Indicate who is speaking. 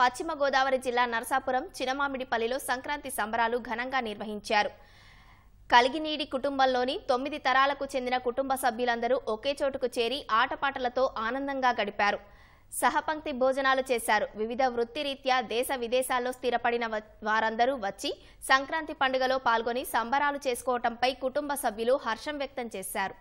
Speaker 1: పశ్చిమ గోదావరి జిల్లా నరసాపురం చినమామిడిపల్లిలో సంక్రాంతి సంబరాలు ఘనంగా నిర్వహించారు కలిగినీడి కుటుంబంలోని తొమ్మిది తరాలకు చెందిన కుటుంబ సభ్యులందరూ ఒకే చోటుకు చేరి ఆటపాటలతో ఆనందంగా గడిపారు సహపంక్తి భోజనాలు చేశారు వివిధ వృత్తిరీత్యా దేశ విదేశాల్లో స్థిరపడిన వారందరూ వచ్చి సంక్రాంతి పండుగలో పాల్గొని సంబరాలు చేసుకోవటంపై కుటుంబ సభ్యులు హర్షం వ్యక్తం చేశారు